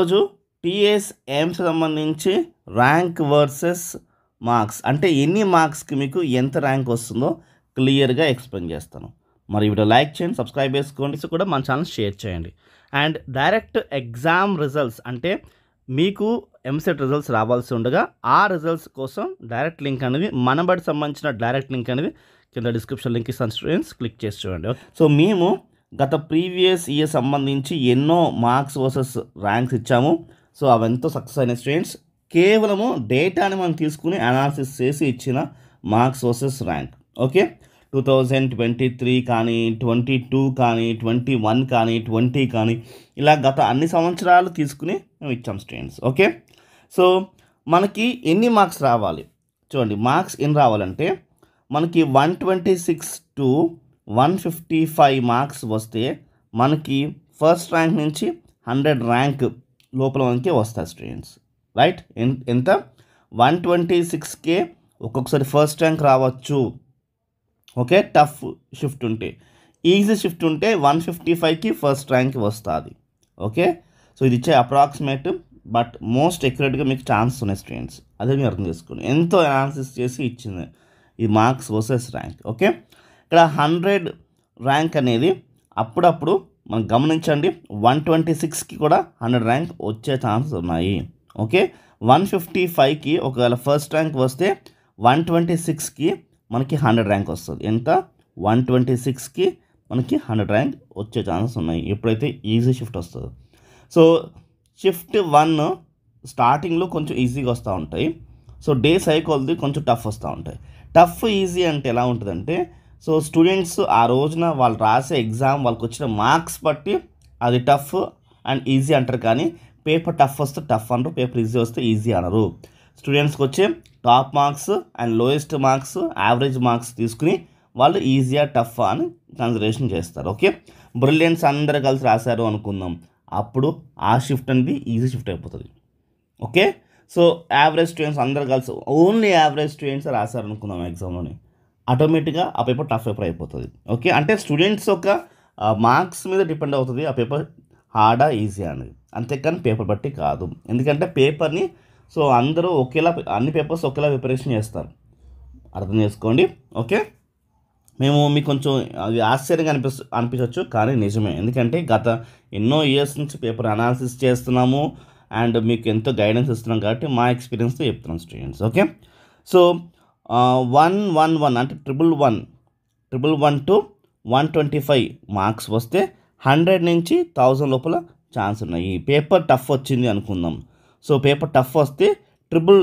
ఈరోజు PS AIIMS సంబంధించి rank versus marks అంటే ఎన్ని మార్క్స్కి మీకు ఎంత ర్యాంక్ వస్తుందో క్లియర్గా ఎక్స్ప్లెయిన్ చేస్తాను మరి వీడియో లైక్ చేయండి సబ్స్క్రైబ్ చేసుకోండి కూడా మన ఛానల్ షేర్ చేయండి అండ్ డైరెక్ట్ ఎగ్జామ్ రిజల్ట్స్ అంటే మీకు ఎంసెట్ రిజల్ట్స్ రావాల్సి ఉండగా ఆ రిజల్ట్స్ కోసం డైరెక్ట్ లింక్ అనేది మనబడి సంబంధించిన డైరెక్ట్ లింక్ అనేది కింద డిస్క్రిప్షన్ లింక్ ఇస్తాను స్టూడెంట్స్ క్లిక్ చేసి చూడండి సో మేము గత ప్రీవియస్ ఇయర్ సంబంధించి ఎన్నో మార్క్స్ వర్సెస్ ర్యాంక్స్ ఇచ్చాము సో అవెంతో సక్సెస్ అయిన స్టూడెంట్స్ కేవలము డేటాని మనం తీసుకుని అనాలిసిస్ చేసి ఇచ్చిన marks versus rank okay two thousand twenty three కానీ ట్వంటీ టూ కానీ ట్వంటీ వన్ కానీ ట్వంటీ కానీ ఇలా గత అన్ని సంవత్సరాలు తీసుకుని మేము ఇచ్చాం స్టూడెంట్స్ ఓకే సో మనకి ఎన్ని మార్క్స్ రావాలి చూడండి మార్క్స్ ఎన్ని రావాలంటే మనకి one twenty six to one fifty five marks వస్తే మనకి ఫస్ట్ ర్యాంక్ నుంచి హండ్రెడ్ ర్యాంక్ లోపల మనకి వస్తారు స్టూడెంట్స్ రైట్ ఎంత వన్ ట్వంటీ సిక్స్కే ఒక్కొక్కసారి ఫస్ట్ ర్యాంక్ రావచ్చు ఓకే టఫ్ షిఫ్ట్ ఉంటే ఈజీ షిఫ్ట్ ఉంటే వన్ ఫిఫ్టీ ఫైవ్కి ఫస్ట్ ర్యాంక్ వస్తుంది ఓకే సో ఇది ఇచ్చే అప్రాక్సిమేట్ బట్ మోస్ట్ ఎక్యురేట్గా మీకు ఛాన్స్ ఉన్నాయి స్టూడెంట్స్ అదే మీరు అర్థం చేసుకోండి ఎంతో అనాలిసిస్ చేసి ఇచ్చింది ఈ మార్క్స్ వర్సెస్ ర్యాంక్ ఓకే ఇక్కడ హండ్రెడ్ ర్యాంక్ అనేది అప్పుడప్పుడు మనం గమనించండి వన్ ట్వంటీ సిక్స్కి కూడా హండ్రెడ్ ర్యాంక్ వచ్చే ఛాన్స్ ఉన్నాయి ఓకే వన్ ఫిఫ్టీ ఫైవ్కి ఒకవేళ ఫస్ట్ ర్యాంక్ వస్తే వన్ ట్వంటీ సిక్స్కి మనకి హండ్రెడ్ ర్యాంక్ వస్తుంది ఎంత వన్ ట్వంటీ సిక్స్కి మనకి హండ్రెడ్ ర్యాంక్ వచ్చే ఛాన్సెస్ ఉన్నాయి ఎప్పుడైతే ఈజీ షిఫ్ట్ వస్తుంది సో షిఫ్ట్ వన్ స్టార్టింగ్లో కొంచెం ఈజీగా వస్తూ ఉంటాయి సో డే సైకోల్ది కొంచెం టఫ్ వస్తూ ఉంటాయి టఫ్ ఈజీ అంటే ఎలా ఉంటుందంటే సో స్టూడెంట్స్ ఆ రోజున వాళ్ళు రాసే ఎగ్జామ్ వాళ్ళకి వచ్చిన మార్క్స్ బట్టి అది టఫ్ అండ్ ఈజీ అంటారు కానీ పేపర్ టఫ్ వస్తే టఫ్ అనరు పేపర్ ఈజీ వస్తే ఈజీ అనరు స్టూడెంట్స్కి వచ్చే top marks and lowest marks average marks తీసుకుని వాళ్ళు ఈజీయా టఫ్ అని కన్సిడరేషన్ చేస్తారు ఓకే బ్రిలియన్స్ అందరు కలిసి రాశారు అనుకుందాం అప్పుడు ఆ షిఫ్ట్ అనేది ఈజీ షిఫ్ట్ అయిపోతుంది ఓకే సో యావరేజ్ స్టూడెంట్స్ అందరు కలిసి ఓన్లీ యావరేజ్ స్టూడెంట్స్ రాశారు అనుకుందాం ఎగ్జామ్లోనే ఆటోమేటిక్గా ఆ పేపర్ టఫ్ పేపర్ అయిపోతుంది ఓకే అంటే స్టూడెంట్స్ యొక్క మార్క్స్ మీద డిపెండ్ అవుతుంది ఆ పేపర్ హార్డా ఈజీ అనేది అంతేకాని పేపర్ బట్టి కాదు ఎందుకంటే పేపర్ని సో అందరూ ఒకేలా అన్ని పేపర్స్ ఒకేలా ప్రిపరేషన్ చేస్తారు అర్థం చేసుకోండి ఓకే మేము మీకు కొంచెం అది ఆశ్చర్యంగా అనిపిస్తు అనిపించవచ్చు కానీ నిజమే ఎందుకంటే గత ఎన్నో ఇయర్స్ నుంచి పేపర్ అనాలిసిస్ చేస్తున్నాము అండ్ మీకు ఎంతో గైడెన్స్ ఇస్తున్నాం కాబట్టి మా ఎక్స్పీరియన్స్తో చెప్తున్నాం students okay so one one one అంటే triple one triple one to one twenty five marks వస్తే హండ్రెడ్ నుంచి థౌజండ్ లోపల ఛాన్స్ ఉన్నాయి పేపర్ టఫ్ వచ్చింది అనుకుందాం సో పేపర్ టఫ్ వస్తే ట్రిపుల్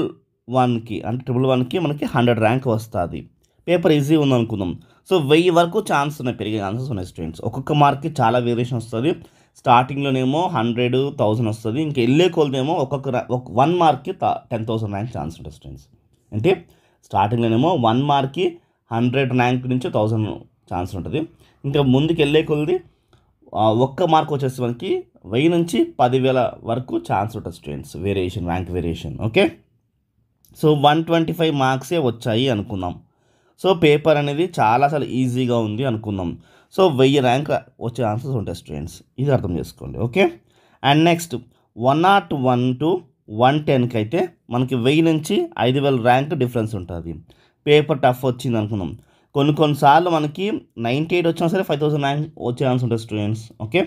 వన్కి అంటే ట్రిపుల్ వన్కి మనకి హండ్రెడ్ ర్యాంక్ వస్తుంది పేపర్ ఈజీ ఉందనుకుందాం సో వెయ్యి వరకు ఛాన్స్ ఉన్నాయి పెరిగే ఛాన్సెస్ ఉన్నాయి స్టూడెంట్స్ ఒక్కొక్క మార్క్కి చాలా వేరియేషన్ వస్తుంది స్టార్టింగ్లోనేమో హండ్రెడ్ థౌసండ్ వస్తుంది ఇంక వెళ్ళే కొలదేమో ఒక్కొక్క ఒక వన్ మార్క్కి టెన్ థౌసండ్ ర్యాంక్ ఛాన్స్ ఉంటుంది స్టూడెంట్స్ అంటే స్టార్టింగ్లోనేమో వన్ మార్క్కి హండ్రెడ్ ర్యాంక్ నుంచి థౌజండ్ ఛాన్స్ ఉంటుంది ఇంకా ముందుకు వెళ్ళే కొద్ది ఒక్క మార్క్ వచ్చేసి మనకి వెయ్యి నుంచి పదివేల వరకు ఛాన్స్ ఉంటుంది students variation rank variation okay so one twenty five మార్క్సే వచ్చాయి అనుకుందాం సో పేపర్ అనేది చాలా అసలు ఈజీగా ఉంది అనుకుందాం సో వెయ్యి ర్యాంక్ వచ్చే ఛాన్సెస్ ఉంటాయి స్టూడెంట్స్ ఇది అర్థం చేసుకోండి okay and next one not one to one టెన్కి అయితే మనకి వెయ్యి నుంచి ఐదు వేల ర్యాంక్ డిఫరెన్స్ ఉంటుంది పేపర్ టఫ్ వచ్చింది అనుకుందాం కొన్ని కొన్నిసార్లు మనకి నైంటీ ఎయిట్ వచ్చినా సరే ఫైవ్ థౌసండ్ నైన్ వచ్చే ఛాన్స్ ఉంటుంది students okay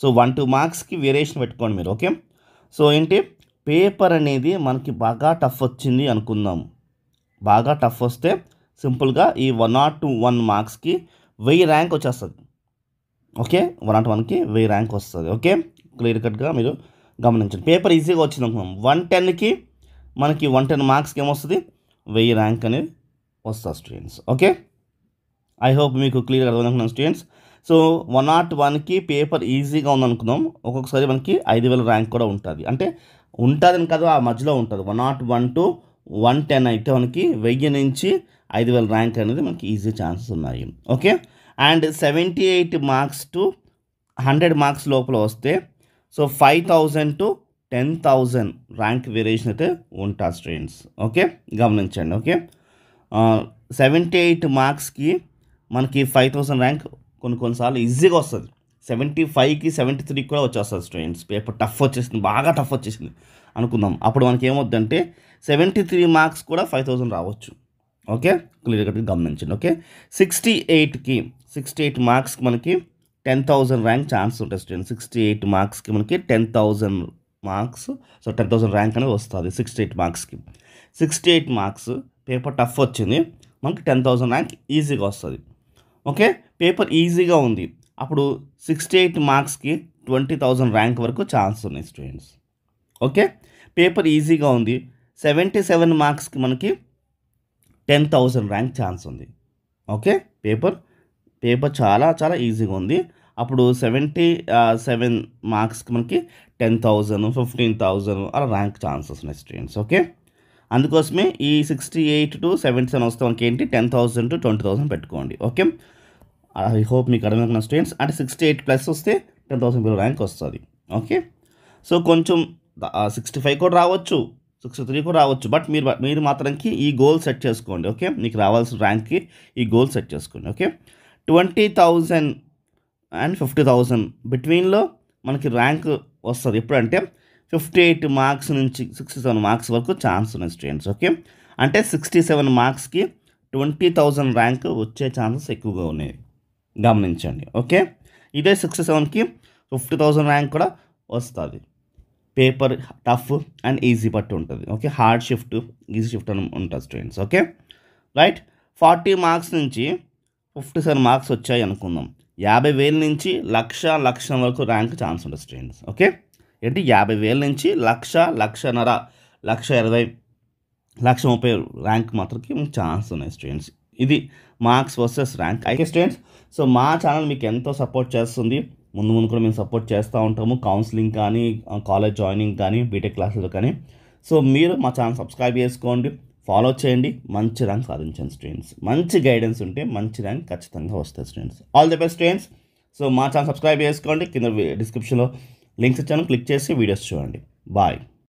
so one two మార్క్స్కి వేరియేషన్ పెట్టుకోండి మీరు ఓకే సో ఏంటి పేపర్ అనేది మనకి బాగా టఫ్ వచ్చింది అనుకుందాం బాగా టఫ్ వస్తే సింపుల్గా ఈ వన్ నాట్ టూ వన్ మార్క్స్కి వెయ్యి ర్యాంక్ వచ్చేస్తుంది ఓకే వన్ నాట్ వన్కి వెయ్యి ర్యాంక్ వస్తుంది ఓకే క్లియర్ కట్గా మీరు గమనించండి పేపర్ ఈజీగా వచ్చింది అనుకున్నాం వన్ టెన్కి మనకి వన్ టెన్ మార్క్స్కి ఏమొస్తుంది వెయ్యి ర్యాంక్ అనేది వస్తుంది స్టూడెంట్స్ ఓకే ఐ హోప్ మీకు క్లియర్గా అర్థమైంది స్టూడెంట్స్ సో వన్ నాట్ వన్కి పేపర్ ఈజీగా ఉందనుకుందాం ఒక్కొక్కసారి మనకి ఐదు వేల ర్యాంక్ కూడా ఉంటుంది అంటే ఉంటుందని కదా ఆ మధ్యలో ఉంటుంది one not one to one ten అయితే మనకి వెయ్యి నుంచి ఐదు వేల ర్యాంక్ అనేది మనకి ఈజీ ఛాన్సెస్ ఉన్నాయి okay and seventy eight marks to hundred marks లోపల వస్తే so five thousand to ten thousand rank variation అయితే ఉంటా స్టూడెంట్స్ ఓకే గమనించండి ఓకే సెవెంటీ ఎయిట్ మార్క్స్కి మనకి ఫైవ్ థౌసండ్ ర్యాంక్ కొన్ని కొన్నిసార్లు ఈజీగా వస్తుంది సెవెంటీ ఫైవ్కి సెవెంటీ త్రీకి కూడా వచ్చేస్తుంది స్టూడెంట్స్ పేపర్ టఫ్ వచ్చేసింది బాగా టఫ్ వచ్చేసింది అనుకుందాం అప్పుడు మనకి ఏమొద్దంటే సెవెంటీ త్రీ మార్క్స్ కూడా ఫైవ్ థౌసండ్ రావచ్చు ఓకే క్లియర్ కట్గా గమనించండి ఓకే సిక్స్టీ ఎయిట్కి సిక్స్టీ ఎయిట్ మార్క్స్కి మనకి టెన్ థౌజండ్ ర్యాంక్ ఛాన్స్ ఉంటుంది స్టూడెంట్ సిక్స్టీ ఎయిట్ మార్క్స్కి మనకి ten thousand marks so ten thousand rank అనేది వస్తుంది సిక్స్టీ ఎయిట్ మార్క్స్కి sixty eight marks paper tough వచ్చింది మనకి టెన్ థౌసండ్ ర్యాంక్ ఈజీగా వస్తుంది ఓకే పేపర్ ఈజీగా ఉంది అప్పుడు సిక్స్టీ ఎయిట్ మార్క్స్కి ట్వంటీ థౌజండ్ ర్యాంక్ వరకు ఛాన్స్ ఉన్నాయి స్టూడెంట్స్ ఓకే పేపర్ ఈజీగా ఉంది సెవెంటీ సెవెన్ మార్క్స్కి మనకి టెన్ థౌజండ్ ర్యాంక్ ఛాన్స్ ఉంది ఓకే పేపర్ పేపర్ చాలా చాలా ఈజీగా ఉంది అప్పుడు సెవెంటీ సెవెన్ మార్క్స్కి మనకి టెన్ థౌజండ్ ఫిఫ్టీన్ థౌజండ్ అలా ర్యాంక్ ఛాన్సెస్ ఉన్నాయి స్టూడెంట్స్ ఓకే అందుకోసమే ఈ sixty eight to seventy seven వస్తే మనకి ఏంటి ten thousand to twenty thousand పెట్టుకోండి ఓకే ఐ హోప్ మీకు అర్థమవుతున్న స్టూడెంట్స్ అంటే సిక్స్టీ ఎయిట్ ప్లస్ వస్తే టెన్ థౌసండ్ బిలో ర్యాంక్ వస్తుంది ఓకే సో కొంచెం సిక్స్టీ ఫైవ్ కూడా రావచ్చు సిక్స్టీ త్రీ కూడా రావచ్చు బట్ మీరు మీరు మాత్రంకి ఈ గోల్ సెట్ చేసుకోండి ఓకే మీకు రావాల్సిన ర్యాంక్కి ఈ గోల్ సెట్ చేసుకోండి okay twenty thousand and fifty thousand బిట్వీన్లో మనకి ర్యాంక్ వస్తుంది ఎప్పుడంటే ఫిఫ్టీ ఎయిట్ మార్క్స్ నుంచి సిక్స్టీ సెవెన్ మార్క్స్ వరకు ఛాన్స్ ఉన్నాయి స్టూడెంట్స్ ఓకే అంటే సిక్స్టీ సెవెన్ మార్క్స్కి ట్వంటీ థౌజండ్ ర్యాంక్ వచ్చే ఛాన్సెస్ ఎక్కువగా ఉన్నాయి గమనించండి ఓకే ఇదే సిక్స్టీ సెవెన్కి ఫిఫ్టీ థౌజండ్ ర్యాంక్ కూడా వస్తుంది పేపర్ టఫ్ అండ్ ఈజీ పట్టు ఉంటుంది okay hard shift easy shift అని ఉంటుంది students okay right forty marks నుంచి ఫిఫ్టీ సెవెన్ మార్క్స్ వచ్చాయి అనుకుందాం యాభై వేల నుంచి లక్ష లక్ష వరకు ర్యాంక్ ఛాన్స్ ఉంటుంది స్టూడెంట్స్ ఓకే ఏంటి యాభై వేల నుంచి లక్ష లక్షన్నర లక్ష ఇరవై లక్ష ముప్పై ర్యాంక్ మాత్రకి ఛాన్స్ ఉన్నాయి స్టూడెంట్స్ ఇది మార్క్స్ వర్సెస్ ర్యాంక్ అయితే స్టూడెంట్స్ సో మా ఛానల్ మీకు ఎంతో సపోర్ట్ చేస్తుంది ముందు ముందు కూడా మేము సపోర్ట్ చేస్తూ ఉంటాము కౌన్సిలింగ్ కానీ కాలేజ్ జాయినింగ్ కానీ బీటెక్ క్లాసులు కానీ సో మీరు మా ఛానల్ సబ్స్క్రైబ్ చేసుకోండి ఫాలో చేయండి మంచి ర్యాంక్ సాధించండి స్టూడెంట్స్ మంచి గైడెన్స్ ఉంటే మంచి ర్యాంక్ ఖచ్చితంగా వస్తుంది students all the best students so మా ఛానల్ సబ్స్క్రైబ్ చేసుకోండి కింద డిస్క్రిప్షన్లో లింక్స్ ఇచ్చాను క్లిక్ చేసి వీడియోస్ చూడండి బాయ్